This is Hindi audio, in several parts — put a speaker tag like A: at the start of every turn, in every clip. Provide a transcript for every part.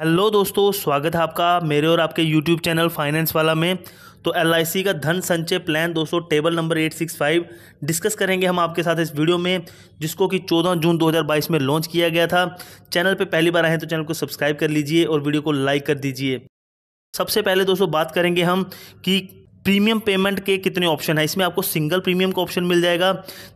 A: हेलो दोस्तों स्वागत है आपका मेरे और आपके यूट्यूब चैनल फाइनेंस वाला में तो एल का धन संचय प्लान दोस्तों टेबल नंबर 865 डिस्कस करेंगे हम आपके साथ इस वीडियो में जिसको कि 14 जून 2022 में लॉन्च किया गया था चैनल पे पहली बार आए हैं तो चैनल को सब्सक्राइब कर लीजिए और वीडियो को लाइक कर दीजिए सबसे पहले दोस्तों बात करेंगे हम कि प्रीमियम पेमेंट के कितने ऑप्शन है इसमें आपको सिंगल प्रीमियम का ऑप्शन मिल जाएगा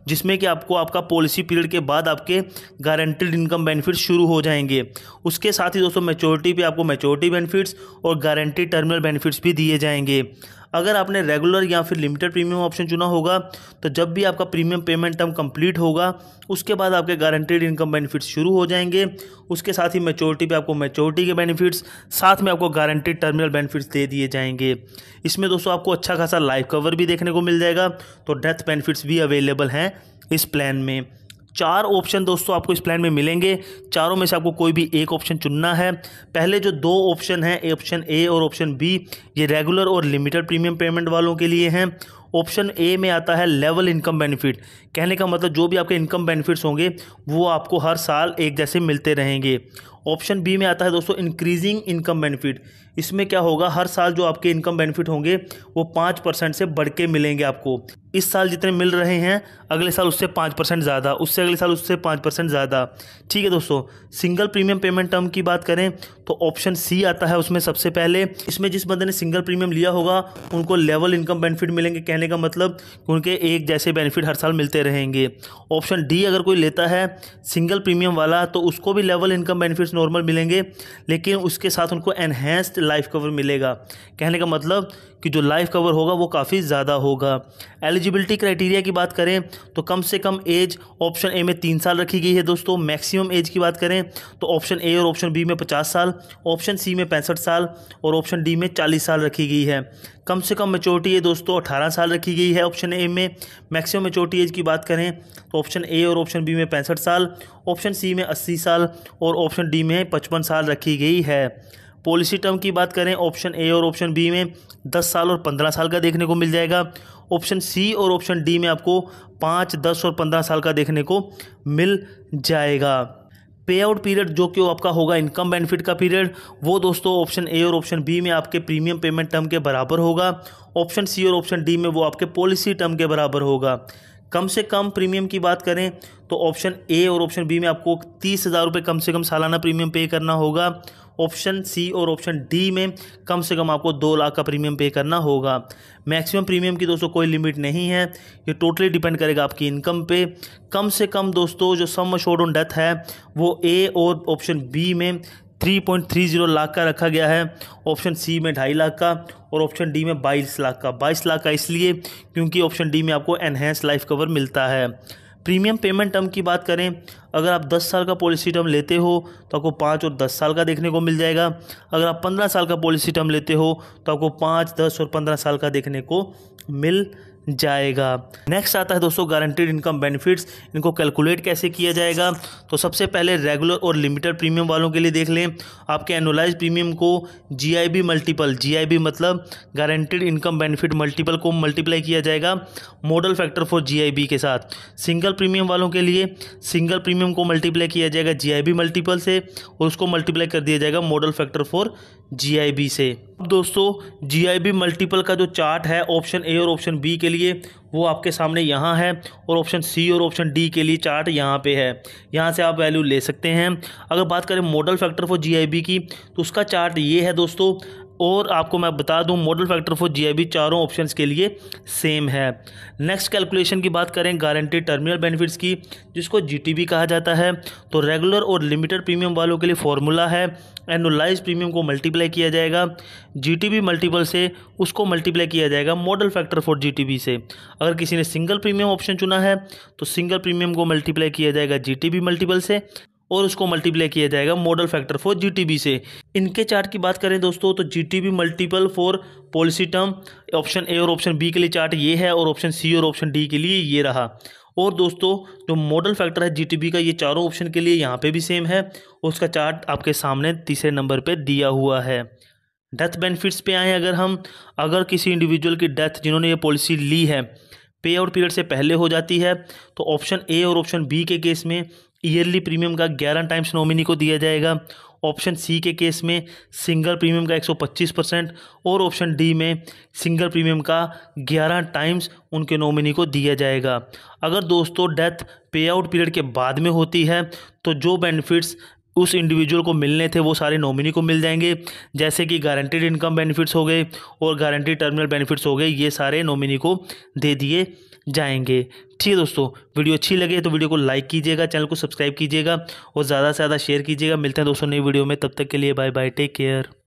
A: जिसमें कि आपको आपका पॉलिसी पीरियड के बाद आपके गारंटेड इनकम बेनिफिट शुरू हो जाएंगे उसके साथ ही दोस्तों मेचोरिटी पे आपको मेच्योरिटी बेनिफिट्स और गारंटी टर्मिनल बेनिफिट्स भी दिए जाएंगे अगर आपने रेगुलर या फिर लिमिटेड प्रीमियम ऑप्शन चुना होगा तो जब भी आपका प्रीमियम पेमेंट टर्म कंप्लीट होगा उसके बाद आपके गारंटेड इनकम बेनिफिट्स शुरू हो जाएंगे उसके साथ ही मेचोरिटी पे आपको मेचोरिटी के बेनिफिट्स साथ में आपको गारंटेड टर्मिनल बेनिफिट्स दे दिए जाएंगे इसमें दोस्तों आपको अच्छा खासा लाइफ कवर भी देखने को मिल जाएगा तो डेथ बेनिफिट्स भी अवेलेबल हैं इस प्लान में चार ऑप्शन दोस्तों आपको इस प्लान में मिलेंगे चारों में से आपको कोई भी एक ऑप्शन चुनना है पहले जो दो ऑप्शन हैं ऑप्शन ए और ऑप्शन बी ये रेगुलर और लिमिटेड प्रीमियम पेमेंट वालों के लिए हैं ऑप्शन ए में आता है लेवल इनकम बेनिफिट कहने का मतलब जो भी आपके इनकम बेनिफिट्स होंगे वो आपको हर साल एक जैसे मिलते रहेंगे ऑप्शन बी में आता है दोस्तों इंक्रीजिंग इनकम बेनिफिट इसमें क्या होगा हर साल जो आपके इनकम बेनिफिट होंगे वो पाँच परसेंट से बढ़ के मिलेंगे आपको इस साल जितने मिल रहे हैं अगले साल उससे पाँच परसेंट ज़्यादा उससे अगले साल उससे पाँच परसेंट ज़्यादा ठीक है दोस्तों सिंगल प्रीमियम पेमेंट टर्म की बात करें तो ऑप्शन सी आता है उसमें सबसे पहले इसमें जिस बंदे ने सिंगल प्रीमियम लिया होगा उनको लेवल इनकम बेनिफिट मिलेंगे कहने रहने का मतलब उनके एक जैसे बेनिफिट हर साल मिलते रहेंगे ऑप्शन डी अगर कोई लेता है सिंगल प्रीमियम वाला तो उसको भी लेवल इनकम बेनिफिट्स नॉर्मल मिलेंगे लेकिन उसके साथ उनको एनहेंस्ड लाइफ कवर मिलेगा कहने का मतलब कि जो लाइफ कवर होगा वो काफ़ी ज़्यादा होगा एलिजिबिलिटी क्राइटेरिया की बात करें तो कम से कम एज ऑप्शन ए में तीन साल रखी गई है दोस्तों मैक्सिमम एज की बात करें तो ऑप्शन ए और ऑप्शन बी में पचास साल ऑप्शन सी में पैंसठ साल और ऑप्शन डी में चालीस साल रखी गई है कम से कम मेचोरिटी है दोस्तों अठारह साल रखी गई है ऑप्शन ए में मैक्सिमम मेचोरिटी एज की बात करें तो ऑप्शन ए और ऑप्शन बी में पैंसठ साल ऑप्शन सी में अस्सी साल और ऑप्शन डी में पचपन साल रखी गई है पॉलिसी टर्म की बात करें ऑप्शन ए और ऑप्शन बी में दस साल और पंद्रह साल का देखने को मिल जाएगा ऑप्शन सी और ऑप्शन डी में आपको पाँच दस और पंद्रह साल का देखने को मिल जाएगा पे आउट पीरियड जो कि आपका होगा इनकम बेनिफिट का पीरियड वो दोस्तों ऑप्शन ए और ऑप्शन बी में आपके प्रीमियम पेमेंट टर्म के बराबर होगा ऑप्शन सी और ऑप्शन डी में वो आपके पॉलिसी टर्म के बराबर होगा कम से कम प्रीमियम की बात करें तो ऑप्शन ए और ऑप्शन बी में आपको तीस हज़ार रुपये कम से कम सालाना प्रीमियम पे करना होगा ऑप्शन सी और ऑप्शन डी में कम से कम आपको दो लाख का प्रीमियम पे करना होगा मैक्सिमम प्रीमियम की दोस्तों कोई लिमिट नहीं है ये टोटली डिपेंड करेगा आपकी इनकम पे कम से कम दोस्तों जो सम शोड ऑन डेथ है वो ए और ऑप्शन बी में 3.30 लाख का रखा गया है ऑप्शन सी में ढाई लाख का और ऑप्शन डी में 22 लाख का 22 लाख का इसलिए क्योंकि ऑप्शन डी में आपको एनहेंस लाइफ कवर मिलता है प्रीमियम पेमेंट टर्म की बात करें अगर आप 10 साल का पॉलिसी टर्म लेते हो तो आपको पाँच और 10 साल का देखने को मिल जाएगा अगर आप 15 साल का पॉलिसी टर्म लेते हो तो आपको पाँच दस और पंद्रह साल का देखने को मिल जाएगा नेक्स्ट आता है दोस्तों गारंटीड इनकम बेनिफिट्स इनको कैलकुलेट कैसे किया जाएगा तो सबसे पहले रेगुलर और लिमिटेड प्रीमियम वालों के लिए देख लें आपके एनुलाइज प्रीमियम को जीआईबी मल्टीपल जीआईबी मतलब गारंटीड इनकम बेनिफिट मल्टीपल को मल्टीप्लाई किया जाएगा मॉडल फैक्टर फॉर जी के साथ सिंगल प्रीमियम वालों के लिए सिंगल प्रीमियम को मल्टीप्लाई किया जाएगा जी मल्टीपल से और उसको मल्टीप्लाई कर दिया जाएगा मॉडल फैक्टर फॉर जीआईबी से दोस्तों जीआईबी मल्टीपल का जो चार्ट है ऑप्शन ए और ऑप्शन बी के लिए वो आपके सामने यहाँ है और ऑप्शन सी और ऑप्शन डी के लिए चार्ट यहाँ पे है यहाँ से आप वैल्यू ले सकते हैं अगर बात करें मॉडल फैक्टर फॉर जीआईबी की तो उसका चार्ट ये है दोस्तों और आपको मैं बता दूं मॉडल फैक्टर फॉर जीआईबी चारों ऑप्शंस के लिए सेम है नेक्स्ट कैलकुलेशन की बात करें गारंटी टर्मिनल बेनिफिट्स की जिसको जीटीबी कहा जाता है तो रेगुलर और लिमिटेड प्रीमियम वालों के लिए फॉर्मूला है एनुलाइज प्रीमियम को मल्टीप्लाई किया जाएगा जी मल्टीपल से उसको मल्टीप्लाई किया जाएगा मॉडल फैक्टर फॉर जी से अगर किसी ने सिंगल प्रीमियम ऑप्शन चुना है तो सिंगल प्रीमियम को मल्टीप्लाई किया जाएगा जी मल्टीपल से और उसको मल्टीप्लाई किया जाएगा मॉडल फैक्टर फॉर जीटीबी से इनके चार्ट की बात करें दोस्तों तो GTB multiple for policy term option A और ऑप्शन बी के लिए चार्ट ये है और ऑप्शन सी और ऑप्शन डी के लिए ये रहा और दोस्तों जो मॉडल फैक्टर है जीटीबी का ये चारों ऑप्शन के लिए यहाँ पे भी सेम है उसका चार्ट आपके सामने तीसरे नंबर पे दिया हुआ है डेथ बेनिफिट्स पे आए अगर हम अगर किसी इंडिविजुअल की डेथ जिन्होंने ये पॉलिसी ली है पे आउट पीरियड से पहले हो जाती है तो ऑप्शन ए और ऑप्शन बी के केस में ईयरली प्रीमियम का ग्यारह टाइम्स नॉमिनी को दिया जाएगा ऑप्शन सी के केस में सिंगल प्रीमियम का 125 परसेंट और ऑप्शन डी में सिंगल प्रीमियम का 11 टाइम्स उनके नॉमिनी को दिया जाएगा अगर दोस्तों डेथ पे आउट पीरियड के बाद में होती है तो जो बेनिफिट्स उस इंडिविजुअल को मिलने थे वो सारे नॉमिनी को मिल जाएंगे जैसे कि गारंटीड इनकम बेनिफिट्स हो गए और गारंटेड टर्मिनल बेनिफिट्स हो गए ये सारे नॉमिनी को दे दिए जाएंगे ठीक है दोस्तों वीडियो अच्छी लगे तो वीडियो को लाइक कीजिएगा चैनल को सब्सक्राइब कीजिएगा और ज़्यादा से ज़्यादा शेयर कीजिएगा मिलते हैं दोस्तों नई वीडियो में तब तक के लिए बाय बाय टेक केयर